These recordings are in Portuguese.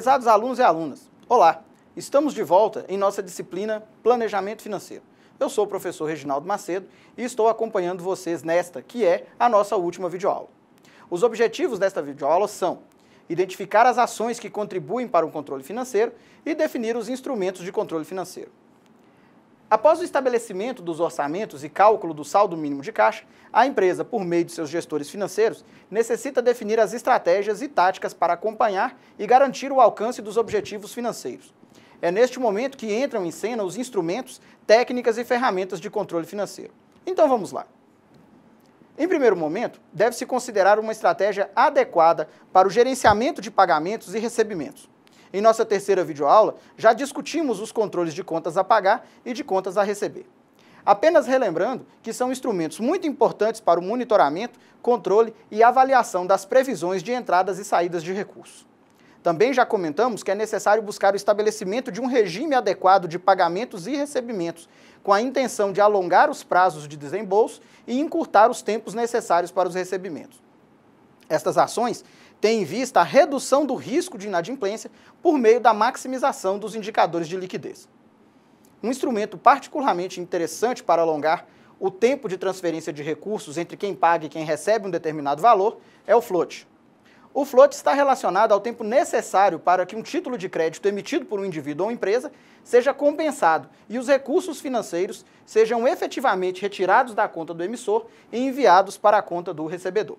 Prezados alunos e alunas, olá! Estamos de volta em nossa disciplina Planejamento Financeiro. Eu sou o professor Reginaldo Macedo e estou acompanhando vocês nesta, que é a nossa última videoaula. Os objetivos desta videoaula são identificar as ações que contribuem para o controle financeiro e definir os instrumentos de controle financeiro. Após o estabelecimento dos orçamentos e cálculo do saldo mínimo de caixa, a empresa, por meio de seus gestores financeiros, necessita definir as estratégias e táticas para acompanhar e garantir o alcance dos objetivos financeiros. É neste momento que entram em cena os instrumentos, técnicas e ferramentas de controle financeiro. Então vamos lá. Em primeiro momento, deve-se considerar uma estratégia adequada para o gerenciamento de pagamentos e recebimentos. Em nossa terceira videoaula, já discutimos os controles de contas a pagar e de contas a receber. Apenas relembrando que são instrumentos muito importantes para o monitoramento, controle e avaliação das previsões de entradas e saídas de recursos. Também já comentamos que é necessário buscar o estabelecimento de um regime adequado de pagamentos e recebimentos, com a intenção de alongar os prazos de desembolso e encurtar os tempos necessários para os recebimentos. Estas ações têm em vista a redução do risco de inadimplência, por meio da maximização dos indicadores de liquidez. Um instrumento particularmente interessante para alongar o tempo de transferência de recursos entre quem paga e quem recebe um determinado valor é o float. O float está relacionado ao tempo necessário para que um título de crédito emitido por um indivíduo ou empresa seja compensado e os recursos financeiros sejam efetivamente retirados da conta do emissor e enviados para a conta do recebedor.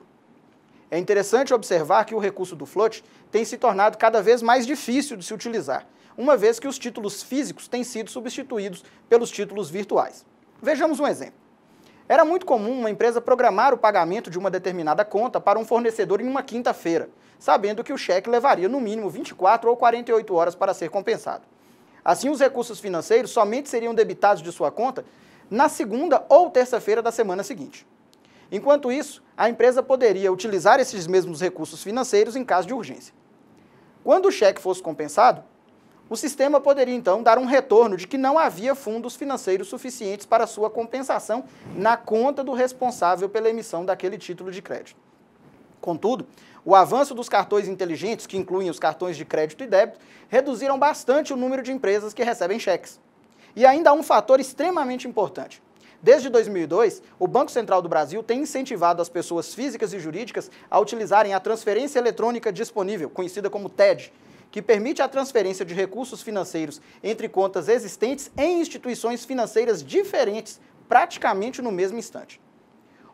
É interessante observar que o recurso do float tem se tornado cada vez mais difícil de se utilizar, uma vez que os títulos físicos têm sido substituídos pelos títulos virtuais. Vejamos um exemplo. Era muito comum uma empresa programar o pagamento de uma determinada conta para um fornecedor em uma quinta-feira, sabendo que o cheque levaria no mínimo 24 ou 48 horas para ser compensado. Assim, os recursos financeiros somente seriam debitados de sua conta na segunda ou terça-feira da semana seguinte. Enquanto isso, a empresa poderia utilizar esses mesmos recursos financeiros em caso de urgência. Quando o cheque fosse compensado, o sistema poderia então dar um retorno de que não havia fundos financeiros suficientes para sua compensação na conta do responsável pela emissão daquele título de crédito. Contudo, o avanço dos cartões inteligentes, que incluem os cartões de crédito e débito, reduziram bastante o número de empresas que recebem cheques. E ainda há um fator extremamente importante. Desde 2002, o Banco Central do Brasil tem incentivado as pessoas físicas e jurídicas a utilizarem a transferência eletrônica disponível, conhecida como TED, que permite a transferência de recursos financeiros entre contas existentes em instituições financeiras diferentes praticamente no mesmo instante.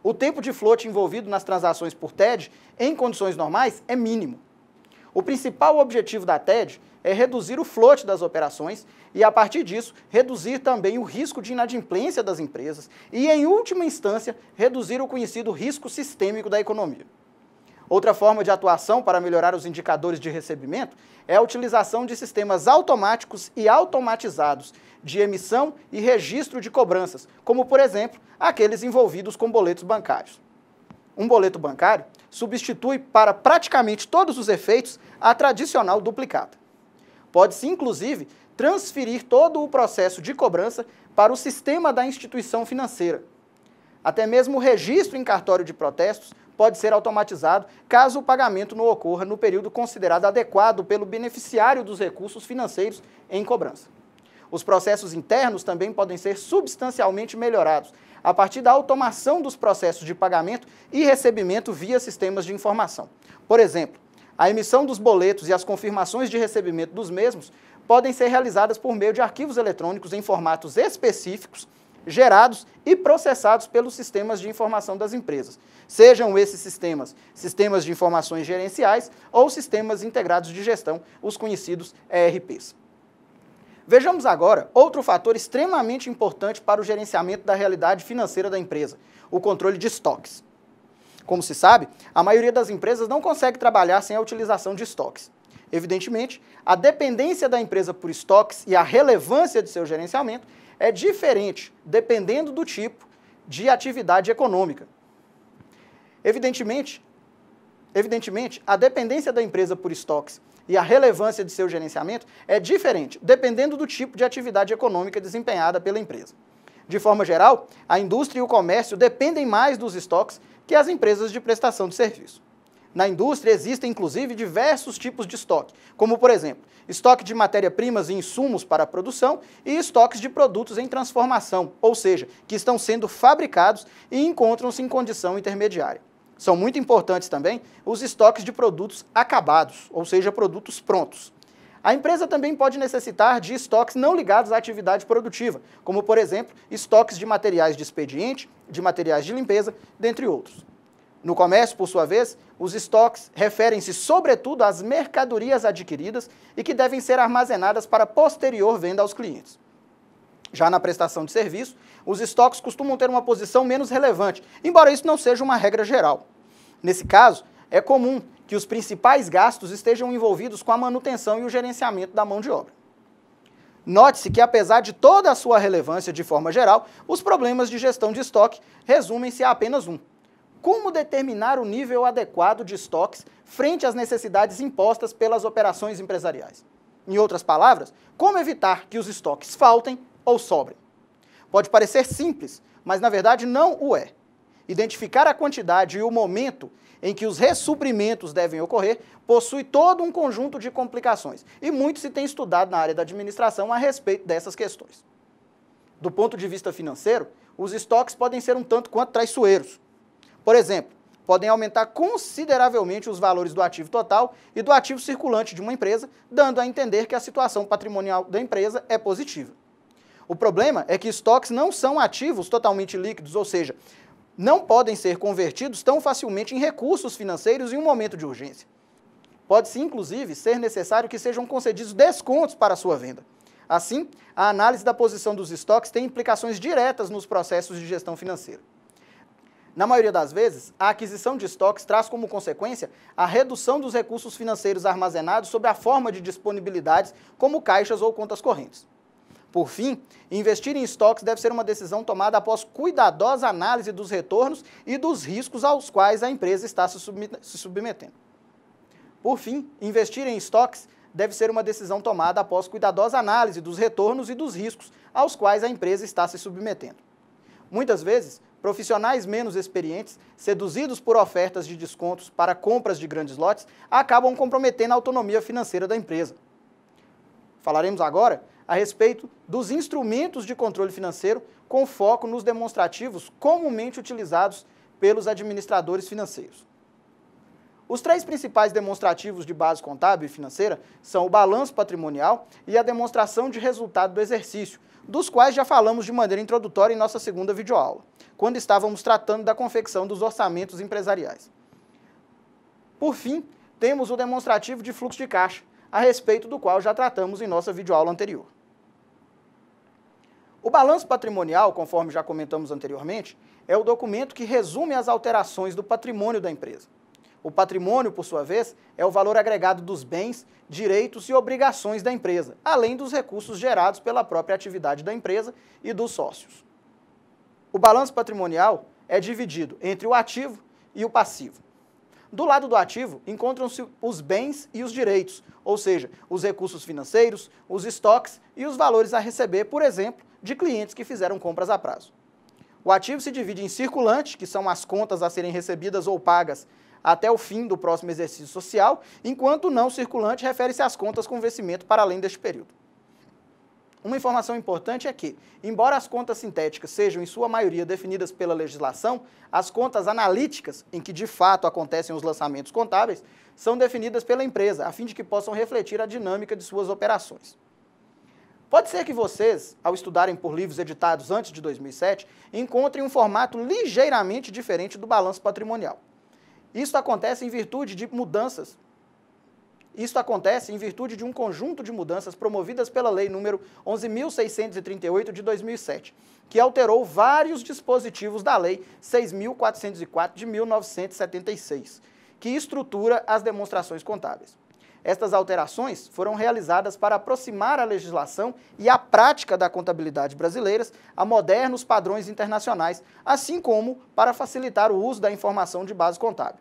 O tempo de float envolvido nas transações por TED, em condições normais, é mínimo. O principal objetivo da TED é reduzir o float das operações e, a partir disso, reduzir também o risco de inadimplência das empresas e, em última instância, reduzir o conhecido risco sistêmico da economia. Outra forma de atuação para melhorar os indicadores de recebimento é a utilização de sistemas automáticos e automatizados de emissão e registro de cobranças, como, por exemplo, aqueles envolvidos com boletos bancários. Um boleto bancário substitui, para praticamente todos os efeitos, a tradicional duplicata. Pode-se, inclusive, transferir todo o processo de cobrança para o sistema da instituição financeira. Até mesmo o registro em cartório de protestos pode ser automatizado caso o pagamento não ocorra no período considerado adequado pelo beneficiário dos recursos financeiros em cobrança. Os processos internos também podem ser substancialmente melhorados a partir da automação dos processos de pagamento e recebimento via sistemas de informação. Por exemplo, a emissão dos boletos e as confirmações de recebimento dos mesmos podem ser realizadas por meio de arquivos eletrônicos em formatos específicos, gerados e processados pelos sistemas de informação das empresas, sejam esses sistemas sistemas de informações gerenciais ou sistemas integrados de gestão, os conhecidos ERPs. Vejamos agora outro fator extremamente importante para o gerenciamento da realidade financeira da empresa: o controle de estoques. Como se sabe, a maioria das empresas não consegue trabalhar sem a utilização de estoques. Evidentemente, a dependência da empresa por estoques e a relevância de seu gerenciamento é diferente dependendo do tipo de atividade econômica. Evidentemente, evidentemente, a dependência da empresa por estoques e a relevância de seu gerenciamento é diferente dependendo do tipo de atividade econômica desempenhada pela empresa. De forma geral, a indústria e o comércio dependem mais dos estoques que as empresas de prestação de serviço. Na indústria existem inclusive diversos tipos de estoque, como por exemplo, estoque de matéria-primas e insumos para a produção e estoques de produtos em transformação, ou seja, que estão sendo fabricados e encontram-se em condição intermediária. São muito importantes também os estoques de produtos acabados, ou seja, produtos prontos. A empresa também pode necessitar de estoques não ligados à atividade produtiva, como, por exemplo, estoques de materiais de expediente, de materiais de limpeza, dentre outros. No comércio, por sua vez, os estoques referem-se sobretudo às mercadorias adquiridas e que devem ser armazenadas para posterior venda aos clientes. Já na prestação de serviço, os estoques costumam ter uma posição menos relevante, embora isso não seja uma regra geral. Nesse caso, é comum que os principais gastos estejam envolvidos com a manutenção e o gerenciamento da mão de obra. Note-se que, apesar de toda a sua relevância de forma geral, os problemas de gestão de estoque resumem-se a apenas um: como determinar o nível adequado de estoques frente às necessidades impostas pelas operações empresariais. Em outras palavras, como evitar que os estoques faltem ou sobrem. Pode parecer simples, mas na verdade não o é. Identificar a quantidade e o momento em que os ressuprimentos devem ocorrer, possui todo um conjunto de complicações. E muito se tem estudado na área da administração a respeito dessas questões. Do ponto de vista financeiro, os estoques podem ser um tanto quanto traiçoeiros. Por exemplo, podem aumentar consideravelmente os valores do ativo total e do ativo circulante de uma empresa, dando a entender que a situação patrimonial da empresa é positiva. O problema é que estoques não são ativos totalmente líquidos, ou seja, não podem ser convertidos tão facilmente em recursos financeiros em um momento de urgência. Pode-se, inclusive, ser necessário que sejam concedidos descontos para a sua venda. Assim, a análise da posição dos estoques tem implicações diretas nos processos de gestão financeira. Na maioria das vezes, a aquisição de estoques traz como consequência a redução dos recursos financeiros armazenados sob a forma de disponibilidades, como caixas ou contas correntes. Por fim, investir em estoques deve ser uma decisão tomada após cuidadosa análise dos retornos e dos riscos aos quais a empresa está se submetendo. Por fim, investir em estoques deve ser uma decisão tomada após cuidadosa análise dos retornos e dos riscos aos quais a empresa está se submetendo. Muitas vezes, profissionais menos experientes, seduzidos por ofertas de descontos para compras de grandes lotes, acabam comprometendo a autonomia financeira da empresa. Falaremos agora a respeito dos instrumentos de controle financeiro com foco nos demonstrativos comumente utilizados pelos administradores financeiros. Os três principais demonstrativos de base contábil e financeira são o balanço patrimonial e a demonstração de resultado do exercício, dos quais já falamos de maneira introdutória em nossa segunda videoaula, quando estávamos tratando da confecção dos orçamentos empresariais. Por fim, temos o demonstrativo de fluxo de caixa, a respeito do qual já tratamos em nossa videoaula anterior. O balanço patrimonial, conforme já comentamos anteriormente, é o documento que resume as alterações do patrimônio da empresa. O patrimônio, por sua vez, é o valor agregado dos bens, direitos e obrigações da empresa, além dos recursos gerados pela própria atividade da empresa e dos sócios. O balanço patrimonial é dividido entre o ativo e o passivo. Do lado do ativo, encontram-se os bens e os direitos, ou seja, os recursos financeiros, os estoques e os valores a receber, por exemplo, de clientes que fizeram compras a prazo. O ativo se divide em circulante, que são as contas a serem recebidas ou pagas até o fim do próximo exercício social, enquanto não circulante refere-se às contas com vencimento para além deste período. Uma informação importante é que, embora as contas sintéticas sejam em sua maioria definidas pela legislação, as contas analíticas, em que de fato acontecem os lançamentos contábeis, são definidas pela empresa, a fim de que possam refletir a dinâmica de suas operações. Pode ser que vocês, ao estudarem por livros editados antes de 2007, encontrem um formato ligeiramente diferente do balanço patrimonial. Isso acontece em virtude de mudanças. Isso acontece em virtude de um conjunto de mudanças promovidas pela Lei número 11.638 de 2007, que alterou vários dispositivos da Lei 6.404 de 1976, que estrutura as demonstrações contábeis. Estas alterações foram realizadas para aproximar a legislação e a prática da contabilidade brasileiras a modernos padrões internacionais, assim como para facilitar o uso da informação de base contábil.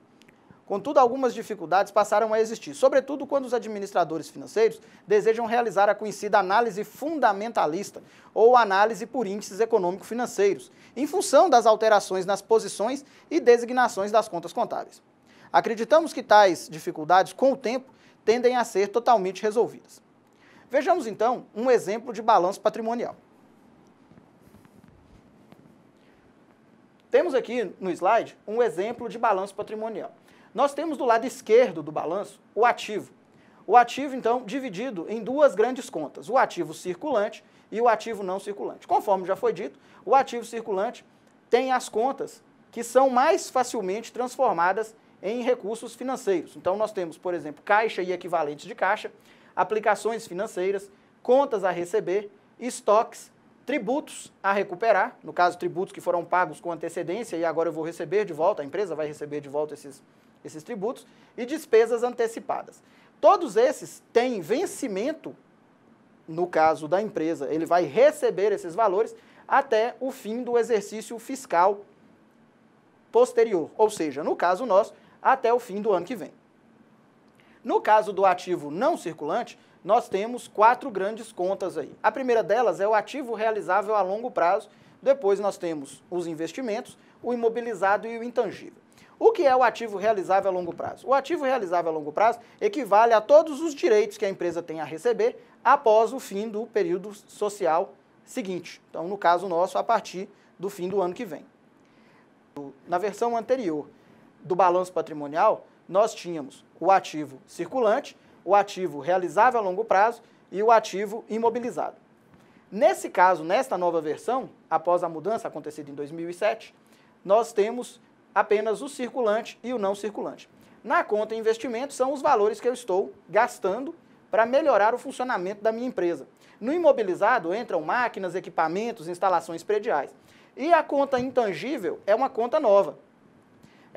Contudo, algumas dificuldades passaram a existir, sobretudo quando os administradores financeiros desejam realizar a conhecida análise fundamentalista ou análise por índices econômico-financeiros, em função das alterações nas posições e designações das contas contábeis. Acreditamos que tais dificuldades, com o tempo, tendem a ser totalmente resolvidas. Vejamos então um exemplo de balanço patrimonial. Temos aqui no slide um exemplo de balanço patrimonial. Nós temos do lado esquerdo do balanço o ativo. O ativo, então, dividido em duas grandes contas, o ativo circulante e o ativo não circulante. Conforme já foi dito, o ativo circulante tem as contas que são mais facilmente transformadas em recursos financeiros. Então, nós temos, por exemplo, caixa e equivalentes de caixa, aplicações financeiras, contas a receber, estoques, tributos a recuperar, no caso, tributos que foram pagos com antecedência e agora eu vou receber de volta, a empresa vai receber de volta esses, esses tributos, e despesas antecipadas. Todos esses têm vencimento, no caso da empresa, ele vai receber esses valores até o fim do exercício fiscal posterior, ou seja, no caso nosso, até o fim do ano que vem. No caso do ativo não circulante, nós temos quatro grandes contas aí. A primeira delas é o ativo realizável a longo prazo, depois nós temos os investimentos, o imobilizado e o intangível. O que é o ativo realizável a longo prazo? O ativo realizável a longo prazo equivale a todos os direitos que a empresa tem a receber após o fim do período social seguinte. Então, no caso nosso, a partir do fim do ano que vem. Na versão anterior, do balanço patrimonial, nós tínhamos o ativo circulante, o ativo realizável a longo prazo e o ativo imobilizado. Nesse caso, nesta nova versão, após a mudança acontecida em 2007, nós temos apenas o circulante e o não circulante. Na conta investimento são os valores que eu estou gastando para melhorar o funcionamento da minha empresa. No imobilizado entram máquinas, equipamentos, instalações prediais. E a conta intangível é uma conta nova,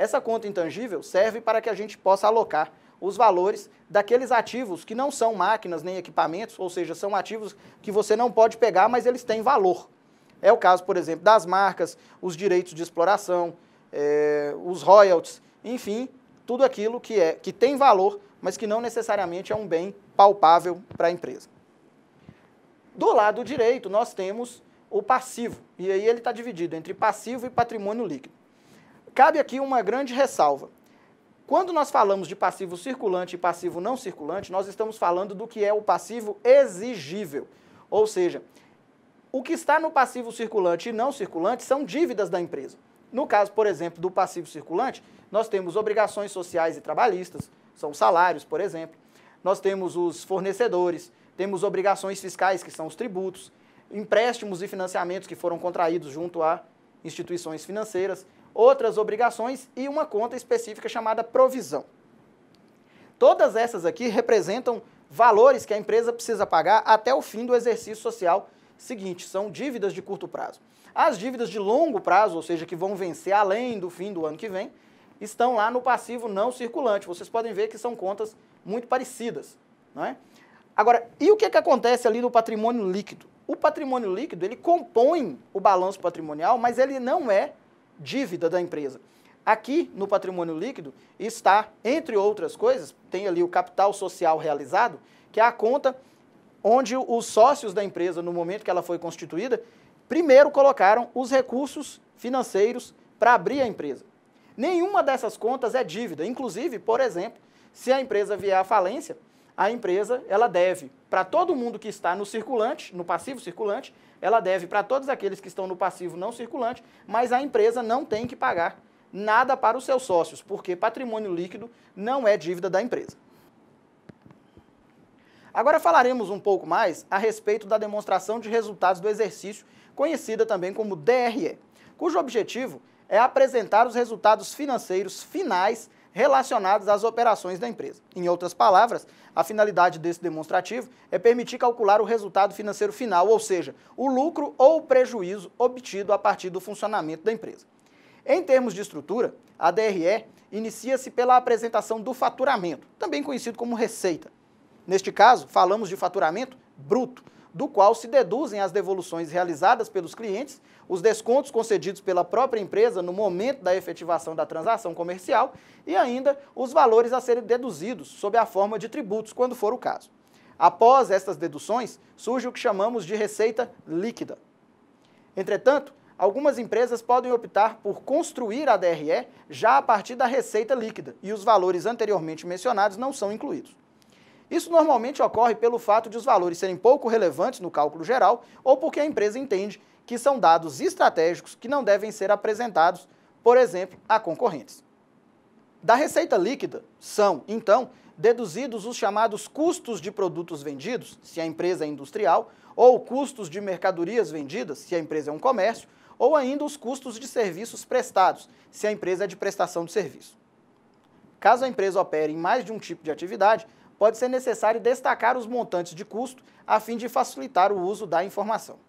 essa conta intangível serve para que a gente possa alocar os valores daqueles ativos que não são máquinas nem equipamentos, ou seja, são ativos que você não pode pegar, mas eles têm valor. É o caso, por exemplo, das marcas, os direitos de exploração, é, os royalties, enfim, tudo aquilo que, é, que tem valor, mas que não necessariamente é um bem palpável para a empresa. Do lado direito, nós temos o passivo, e aí ele está dividido entre passivo e patrimônio líquido. Cabe aqui uma grande ressalva. Quando nós falamos de passivo circulante e passivo não circulante, nós estamos falando do que é o passivo exigível. Ou seja, o que está no passivo circulante e não circulante são dívidas da empresa. No caso, por exemplo, do passivo circulante, nós temos obrigações sociais e trabalhistas, são salários, por exemplo. Nós temos os fornecedores, temos obrigações fiscais, que são os tributos, empréstimos e financiamentos que foram contraídos junto a instituições financeiras outras obrigações e uma conta específica chamada provisão. Todas essas aqui representam valores que a empresa precisa pagar até o fim do exercício social seguinte, são dívidas de curto prazo. As dívidas de longo prazo, ou seja, que vão vencer além do fim do ano que vem, estão lá no passivo não circulante. Vocês podem ver que são contas muito parecidas, não é? Agora, e o que, é que acontece ali no patrimônio líquido? O patrimônio líquido, ele compõe o balanço patrimonial, mas ele não é dívida da empresa. Aqui no patrimônio líquido está, entre outras coisas, tem ali o capital social realizado, que é a conta onde os sócios da empresa, no momento que ela foi constituída, primeiro colocaram os recursos financeiros para abrir a empresa. Nenhuma dessas contas é dívida. Inclusive, por exemplo, se a empresa vier à falência, a empresa ela deve para todo mundo que está no circulante, no passivo circulante, ela deve para todos aqueles que estão no passivo não circulante, mas a empresa não tem que pagar nada para os seus sócios, porque patrimônio líquido não é dívida da empresa. Agora falaremos um pouco mais a respeito da demonstração de resultados do exercício, conhecida também como DRE, cujo objetivo é apresentar os resultados financeiros finais relacionadas às operações da empresa. Em outras palavras, a finalidade desse demonstrativo é permitir calcular o resultado financeiro final, ou seja, o lucro ou o prejuízo obtido a partir do funcionamento da empresa. Em termos de estrutura, a DRE inicia-se pela apresentação do faturamento, também conhecido como receita. Neste caso, falamos de faturamento bruto do qual se deduzem as devoluções realizadas pelos clientes, os descontos concedidos pela própria empresa no momento da efetivação da transação comercial e ainda os valores a serem deduzidos sob a forma de tributos, quando for o caso. Após estas deduções, surge o que chamamos de receita líquida. Entretanto, algumas empresas podem optar por construir a DRE já a partir da receita líquida e os valores anteriormente mencionados não são incluídos. Isso normalmente ocorre pelo fato de os valores serem pouco relevantes no cálculo geral ou porque a empresa entende que são dados estratégicos que não devem ser apresentados, por exemplo, a concorrentes. Da receita líquida são, então, deduzidos os chamados custos de produtos vendidos, se a empresa é industrial, ou custos de mercadorias vendidas, se a empresa é um comércio, ou ainda os custos de serviços prestados, se a empresa é de prestação de serviço. Caso a empresa opere em mais de um tipo de atividade, pode ser necessário destacar os montantes de custo a fim de facilitar o uso da informação.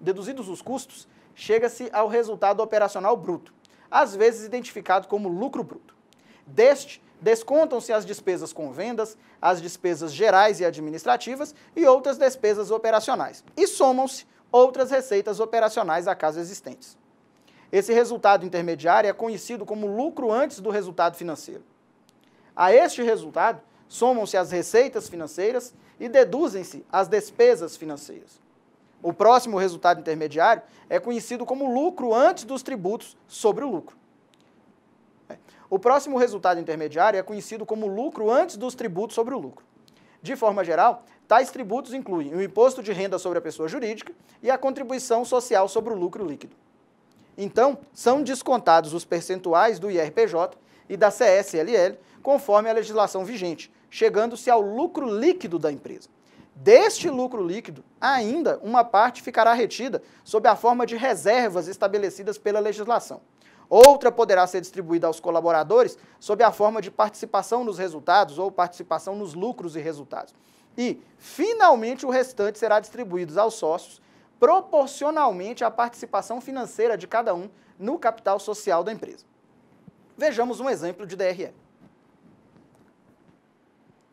Deduzidos os custos, chega-se ao resultado operacional bruto, às vezes identificado como lucro bruto. Deste, descontam-se as despesas com vendas, as despesas gerais e administrativas e outras despesas operacionais, e somam-se outras receitas operacionais caso existentes. Esse resultado intermediário é conhecido como lucro antes do resultado financeiro. A este resultado somam-se as receitas financeiras e deduzem-se as despesas financeiras. O próximo resultado intermediário é conhecido como lucro antes dos tributos sobre o lucro. É. O próximo resultado intermediário é conhecido como lucro antes dos tributos sobre o lucro. De forma geral, tais tributos incluem o imposto de renda sobre a pessoa jurídica e a contribuição social sobre o lucro líquido. Então, são descontados os percentuais do IRPJ e da CSLL conforme a legislação vigente, chegando-se ao lucro líquido da empresa. Deste lucro líquido, ainda uma parte ficará retida sob a forma de reservas estabelecidas pela legislação. Outra poderá ser distribuída aos colaboradores sob a forma de participação nos resultados ou participação nos lucros e resultados. E, finalmente, o restante será distribuído aos sócios proporcionalmente à participação financeira de cada um no capital social da empresa. Vejamos um exemplo de DRE.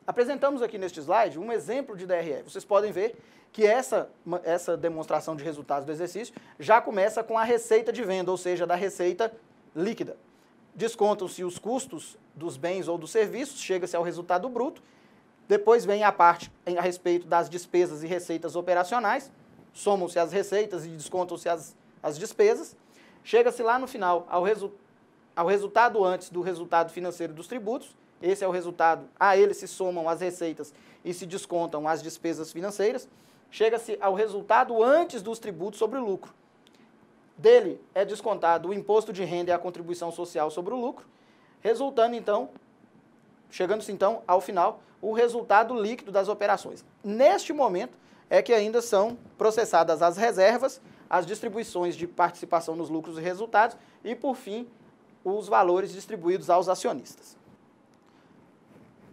Apresentamos aqui neste slide um exemplo de DRE. Vocês podem ver que essa, essa demonstração de resultados do exercício já começa com a receita de venda, ou seja, da receita líquida. Descontam-se os custos dos bens ou dos serviços, chega-se ao resultado bruto. Depois vem a parte a respeito das despesas e receitas operacionais, somam-se as receitas e descontam-se as, as despesas. Chega-se lá no final ao, resu ao resultado antes do resultado financeiro dos tributos, esse é o resultado. A ele se somam as receitas e se descontam as despesas financeiras. Chega-se ao resultado antes dos tributos sobre o lucro. Dele é descontado o imposto de renda e a contribuição social sobre o lucro, resultando então, chegando-se então ao final, o resultado líquido das operações. Neste momento é que ainda são processadas as reservas, as distribuições de participação nos lucros e resultados e, por fim, os valores distribuídos aos acionistas.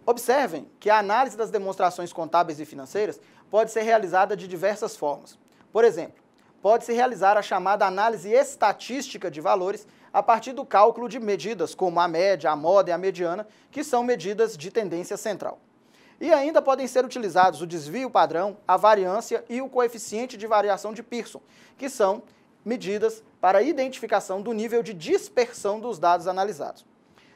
Observem que a análise das demonstrações contábeis e financeiras pode ser realizada de diversas formas. Por exemplo, pode-se realizar a chamada análise estatística de valores a partir do cálculo de medidas como a média, a moda e a mediana, que são medidas de tendência central. E ainda podem ser utilizados o desvio padrão, a variância e o coeficiente de variação de Pearson, que são medidas para identificação do nível de dispersão dos dados analisados.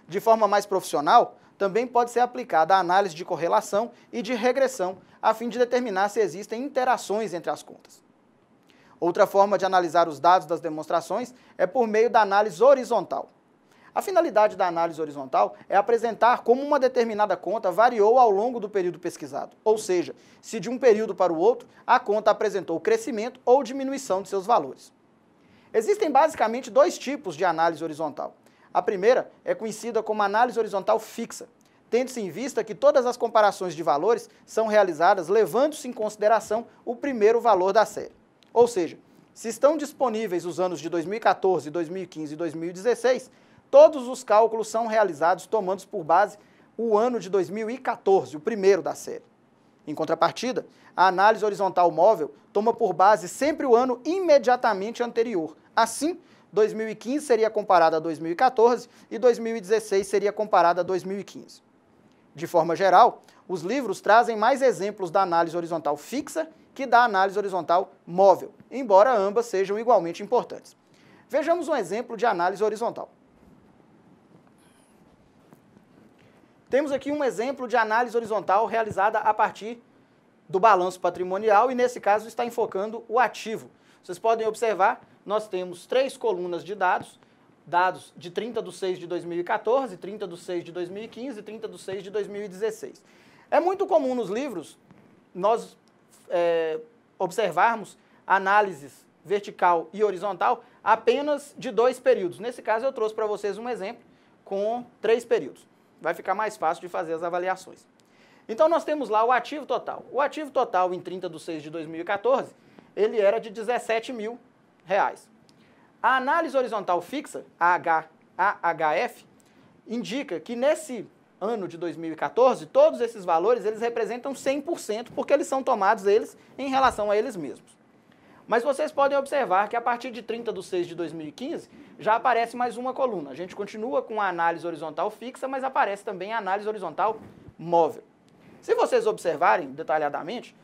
De forma mais profissional, também pode ser aplicada a análise de correlação e de regressão, a fim de determinar se existem interações entre as contas. Outra forma de analisar os dados das demonstrações é por meio da análise horizontal. A finalidade da análise horizontal é apresentar como uma determinada conta variou ao longo do período pesquisado, ou seja, se de um período para o outro a conta apresentou crescimento ou diminuição de seus valores. Existem basicamente dois tipos de análise horizontal: a primeira é conhecida como análise horizontal fixa, tendo-se em vista que todas as comparações de valores são realizadas levando-se em consideração o primeiro valor da série. Ou seja, se estão disponíveis os anos de 2014, 2015 e 2016, todos os cálculos são realizados tomando por base o ano de 2014, o primeiro da série. Em contrapartida, a análise horizontal móvel toma por base sempre o ano imediatamente anterior. Assim, 2015 seria comparada a 2014 e 2016 seria comparada a 2015. De forma geral, os livros trazem mais exemplos da análise horizontal fixa que da análise horizontal móvel, embora ambas sejam igualmente importantes. Vejamos um exemplo de análise horizontal. Temos aqui um exemplo de análise horizontal realizada a partir do balanço patrimonial e, nesse caso, está enfocando o ativo. Vocês podem observar nós temos três colunas de dados, dados de 30 de 6 de 2014, 30 de 6 de 2015 e 30 de 6 de 2016. É muito comum nos livros nós é, observarmos análises vertical e horizontal apenas de dois períodos. Nesse caso, eu trouxe para vocês um exemplo com três períodos. Vai ficar mais fácil de fazer as avaliações. Então, nós temos lá o ativo total. O ativo total em 30 de 6 de 2014, ele era de 17 mil reais. A análise horizontal fixa, AHF, indica que nesse ano de 2014, todos esses valores eles representam 100% porque eles são tomados eles em relação a eles mesmos. Mas vocês podem observar que a partir de 30 de 6 de 2015 já aparece mais uma coluna. A gente continua com a análise horizontal fixa, mas aparece também a análise horizontal móvel. Se vocês observarem detalhadamente,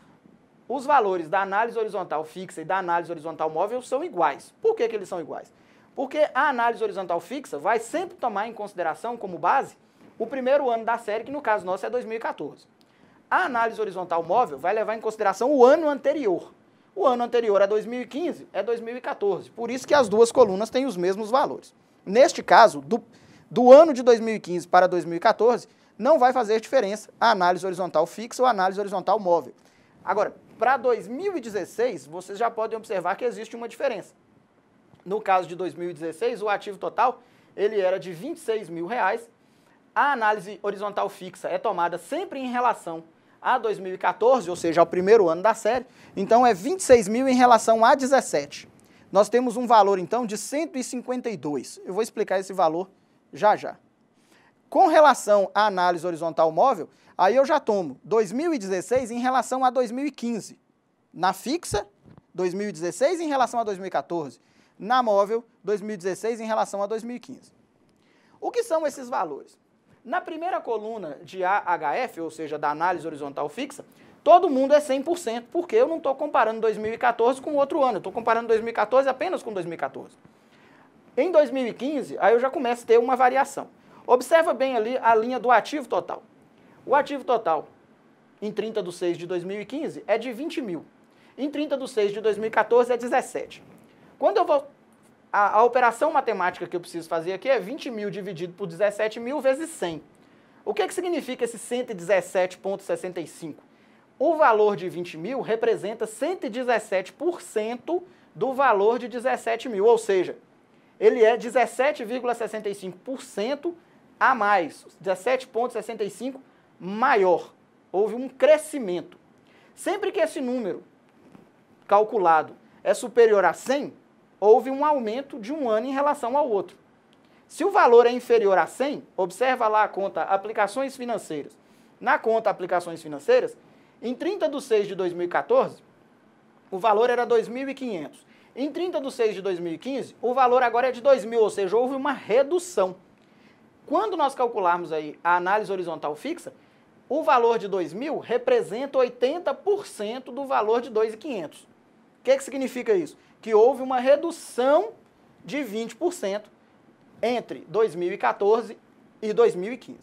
os valores da análise horizontal fixa e da análise horizontal móvel são iguais. Por que, que eles são iguais? Porque a análise horizontal fixa vai sempre tomar em consideração como base o primeiro ano da série, que no caso nosso é 2014. A análise horizontal móvel vai levar em consideração o ano anterior. O ano anterior a 2015 é 2014, por isso que as duas colunas têm os mesmos valores. Neste caso, do, do ano de 2015 para 2014, não vai fazer diferença a análise horizontal fixa ou a análise horizontal móvel. Agora, para 2016, vocês já podem observar que existe uma diferença. No caso de 2016, o ativo total ele era de 26 mil reais. A análise horizontal fixa é tomada sempre em relação a 2014, ou seja, ao primeiro ano da série. Então é 26 mil em relação a 17. Nós temos um valor então de 152. Eu vou explicar esse valor já já. Com relação à análise horizontal móvel, aí eu já tomo 2016 em relação a 2015. Na fixa, 2016 em relação a 2014. Na móvel, 2016 em relação a 2015. O que são esses valores? Na primeira coluna de AHF, ou seja, da análise horizontal fixa, todo mundo é 100%, porque eu não estou comparando 2014 com outro ano, estou comparando 2014 apenas com 2014. Em 2015, aí eu já começo a ter uma variação. Observa bem ali a linha do ativo total. O ativo total em 30 de 6 de 2015 é de 20 mil. Em 30 de 6 de 2014 é 17. Quando eu vou. A, a operação matemática que eu preciso fazer aqui é 20 mil dividido por 17 mil vezes 100. O que, é que significa esse 117,65? O valor de 20 mil representa 117% do valor de 17 mil, ou seja, ele é 17,65% a mais, 17,65 maior. Houve um crescimento. Sempre que esse número calculado é superior a 100, houve um aumento de um ano em relação ao outro. Se o valor é inferior a 100, observa lá a conta aplicações financeiras. Na conta aplicações financeiras, em 30 de 6 de 2014, o valor era 2.500. Em 30 de 6 de 2015, o valor agora é de 2.000, ou seja, houve uma redução. Quando nós calcularmos aí a análise horizontal fixa, o valor de 2.000 representa 80% do valor de 2.500. O que, que significa isso? Que houve uma redução de 20% entre 2014 e 2015.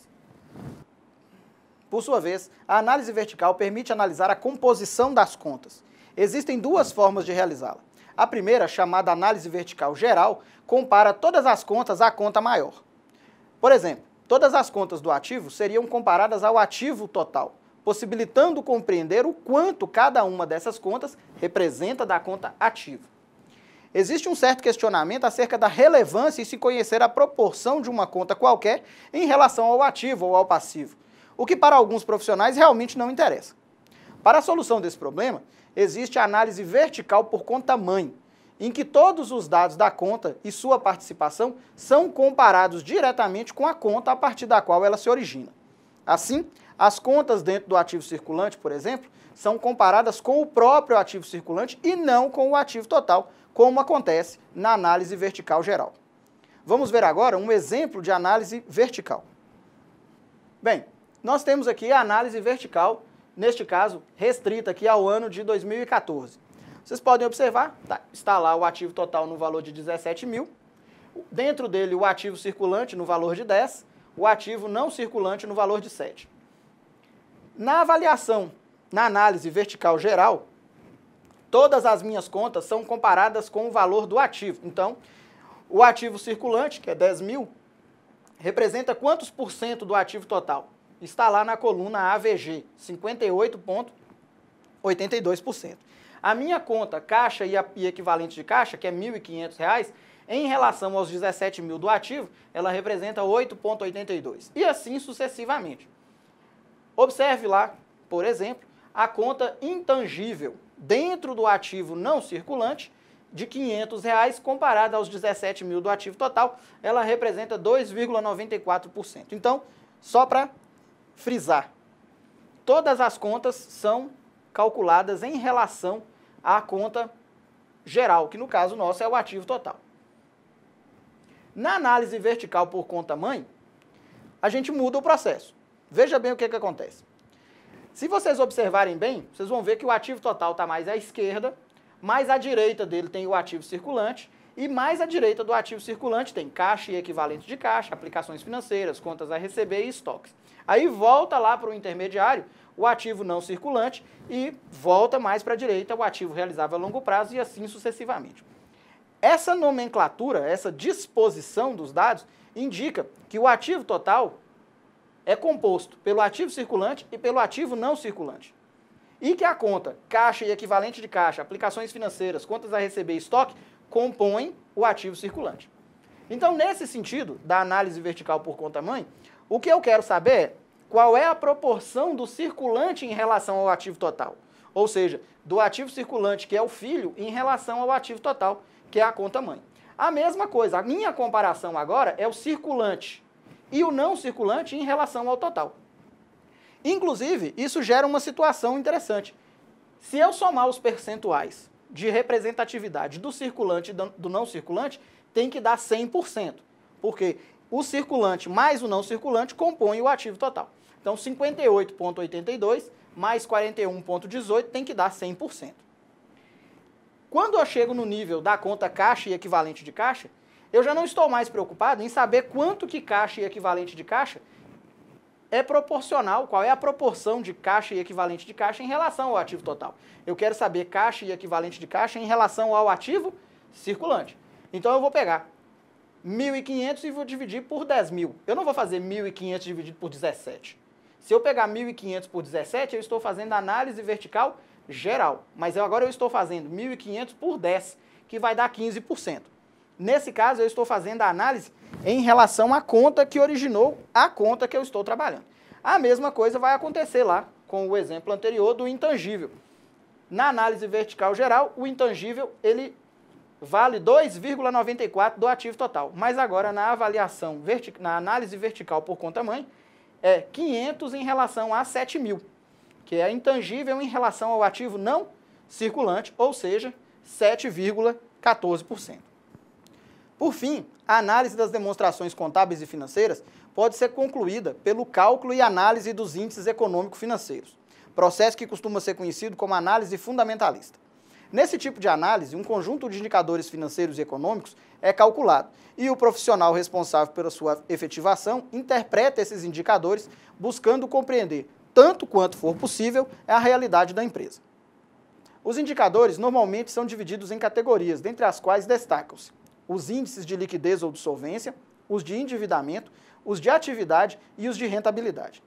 Por sua vez, a análise vertical permite analisar a composição das contas. Existem duas formas de realizá-la. A primeira, chamada análise vertical geral, compara todas as contas à conta maior. Por exemplo, todas as contas do ativo seriam comparadas ao ativo total, possibilitando compreender o quanto cada uma dessas contas representa da conta ativa. Existe um certo questionamento acerca da relevância em se conhecer a proporção de uma conta qualquer em relação ao ativo ou ao passivo, o que para alguns profissionais realmente não interessa. Para a solução desse problema, existe a análise vertical por conta mãe, em que todos os dados da conta e sua participação são comparados diretamente com a conta a partir da qual ela se origina. Assim, as contas dentro do ativo circulante, por exemplo, são comparadas com o próprio ativo circulante e não com o ativo total, como acontece na análise vertical geral. Vamos ver agora um exemplo de análise vertical. Bem, nós temos aqui a análise vertical, neste caso restrita aqui ao ano de 2014. Vocês podem observar, tá, está lá o ativo total no valor de 17 mil, dentro dele o ativo circulante no valor de 10, o ativo não circulante no valor de 7. Na avaliação, na análise vertical geral, todas as minhas contas são comparadas com o valor do ativo. Então, o ativo circulante, que é 10 mil, representa quantos por cento do ativo total? Está lá na coluna AVG, 58,82%. A minha conta, caixa e, a, e equivalente de caixa, que é R$ 1.500, em relação aos 17 mil do ativo, ela representa 8,82. E assim sucessivamente. Observe lá, por exemplo, a conta intangível dentro do ativo não circulante de 500 reais comparada aos 17 mil do ativo total, ela representa 2,94%. Então, só para frisar, todas as contas são calculadas em relação à conta geral, que no caso nosso é o ativo total. Na análise vertical por conta mãe, a gente muda o processo. Veja bem o que, que acontece. Se vocês observarem bem, vocês vão ver que o ativo total está mais à esquerda, mais à direita dele tem o ativo circulante, e mais à direita do ativo circulante tem caixa e equivalente de caixa, aplicações financeiras, contas a receber e estoques. Aí volta lá para o intermediário, o ativo não circulante e volta mais para a direita o ativo realizável a longo prazo e assim sucessivamente. Essa nomenclatura, essa disposição dos dados, indica que o ativo total é composto pelo ativo circulante e pelo ativo não circulante. E que a conta, caixa e equivalente de caixa, aplicações financeiras, contas a receber e estoque compõem o ativo circulante. Então, nesse sentido, da análise vertical por conta mãe, o que eu quero saber é qual é a proporção do circulante em relação ao ativo total. Ou seja, do ativo circulante, que é o filho, em relação ao ativo total, que é a conta mãe. A mesma coisa, a minha comparação agora é o circulante e o não circulante em relação ao total. Inclusive, isso gera uma situação interessante. Se eu somar os percentuais de representatividade do circulante e do não circulante, tem que dar 100%, porque o circulante mais o não circulante compõe o ativo total. Então 58,82 mais 41,18 tem que dar 100%. Quando eu chego no nível da conta caixa e equivalente de caixa, eu já não estou mais preocupado em saber quanto que caixa e equivalente de caixa é proporcional, qual é a proporção de caixa e equivalente de caixa em relação ao ativo total. Eu quero saber caixa e equivalente de caixa em relação ao ativo circulante. Então eu vou pegar 1.500 e vou dividir por 10.000. Eu não vou fazer 1.500 dividido por 17. Se eu pegar 1.500 por 17, eu estou fazendo análise vertical geral. Mas eu, agora eu estou fazendo 1.500 por 10, que vai dar 15%. Nesse caso, eu estou fazendo a análise em relação à conta que originou a conta que eu estou trabalhando. A mesma coisa vai acontecer lá com o exemplo anterior do intangível. Na análise vertical geral, o intangível ele vale 2,94 do ativo total. Mas agora na avaliação na análise vertical por conta mãe, é 500 em relação a 7 mil, que é intangível em relação ao ativo não circulante, ou seja, 7,14%. Por fim, a análise das demonstrações contábeis e financeiras pode ser concluída pelo cálculo e análise dos índices econômico-financeiros, processo que costuma ser conhecido como análise fundamentalista. Nesse tipo de análise, um conjunto de indicadores financeiros e econômicos é calculado e o profissional responsável pela sua efetivação interpreta esses indicadores buscando compreender, tanto quanto for possível, a realidade da empresa. Os indicadores normalmente são divididos em categorias, dentre as quais destacam-se os índices de liquidez ou de solvência, os de endividamento, os de atividade e os de rentabilidade.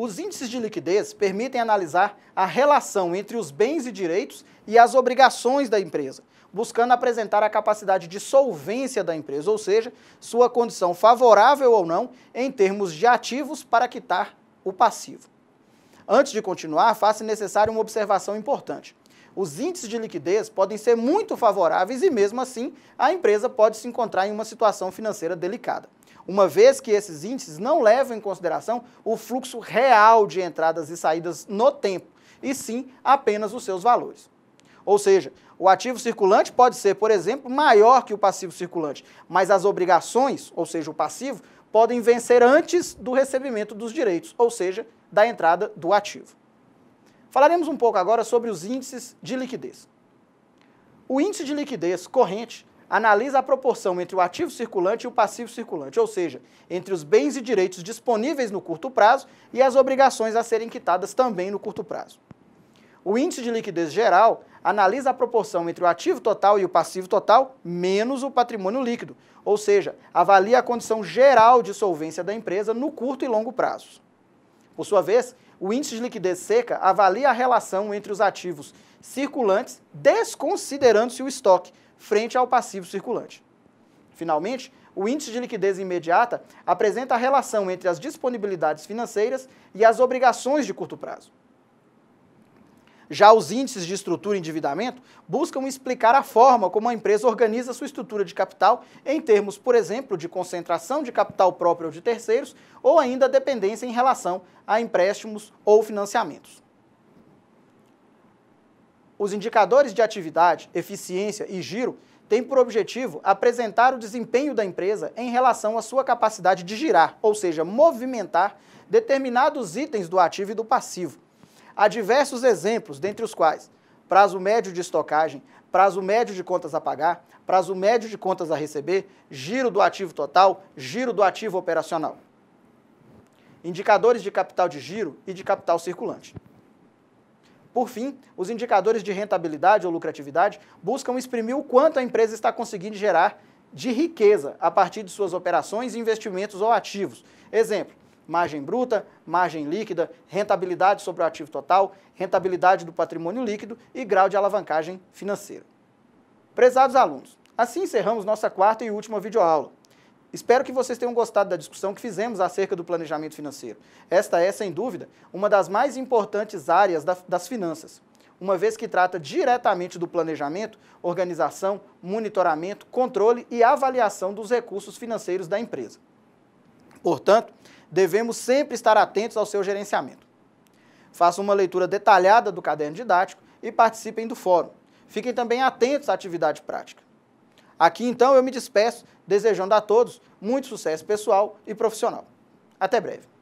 Os índices de liquidez permitem analisar a relação entre os bens e direitos e as obrigações da empresa, buscando apresentar a capacidade de solvência da empresa, ou seja, sua condição favorável ou não em termos de ativos para quitar o passivo. Antes de continuar, faça necessária uma observação importante. Os índices de liquidez podem ser muito favoráveis e, mesmo assim, a empresa pode se encontrar em uma situação financeira delicada uma vez que esses índices não levam em consideração o fluxo real de entradas e saídas no tempo, e sim apenas os seus valores. Ou seja, o ativo circulante pode ser, por exemplo, maior que o passivo circulante, mas as obrigações, ou seja, o passivo, podem vencer antes do recebimento dos direitos, ou seja, da entrada do ativo. Falaremos um pouco agora sobre os índices de liquidez. O índice de liquidez corrente analisa a proporção entre o ativo circulante e o passivo circulante, ou seja, entre os bens e direitos disponíveis no curto prazo e as obrigações a serem quitadas também no curto prazo. O índice de liquidez geral analisa a proporção entre o ativo total e o passivo total, menos o patrimônio líquido, ou seja, avalia a condição geral de solvência da empresa no curto e longo prazos. Por sua vez, o índice de liquidez seca avalia a relação entre os ativos circulantes, desconsiderando-se o estoque, frente ao passivo circulante. Finalmente, o índice de liquidez imediata apresenta a relação entre as disponibilidades financeiras e as obrigações de curto prazo. Já os índices de estrutura e endividamento buscam explicar a forma como a empresa organiza sua estrutura de capital em termos, por exemplo, de concentração de capital próprio de terceiros ou ainda dependência em relação a empréstimos ou financiamentos. Os indicadores de atividade, eficiência e giro têm por objetivo apresentar o desempenho da empresa em relação à sua capacidade de girar, ou seja, movimentar determinados itens do ativo e do passivo. Há diversos exemplos, dentre os quais prazo médio de estocagem, prazo médio de contas a pagar, prazo médio de contas a receber, giro do ativo total, giro do ativo operacional. Indicadores de capital de giro e de capital circulante. Por fim, os indicadores de rentabilidade ou lucratividade buscam exprimir o quanto a empresa está conseguindo gerar de riqueza a partir de suas operações, investimentos ou ativos. Exemplo: margem bruta, margem líquida, rentabilidade sobre o ativo total, rentabilidade do patrimônio líquido e grau de alavancagem financeira. Prezados alunos, assim encerramos nossa quarta e última videoaula. Espero que vocês tenham gostado da discussão que fizemos acerca do planejamento financeiro. Esta é, sem dúvida, uma das mais importantes áreas da, das finanças, uma vez que trata diretamente do planejamento, organização, monitoramento, controle e avaliação dos recursos financeiros da empresa. Portanto, devemos sempre estar atentos ao seu gerenciamento. Façam uma leitura detalhada do caderno didático e participem do fórum. Fiquem também atentos à atividade prática. Aqui então eu me despeço desejando a todos muito sucesso pessoal e profissional. Até breve.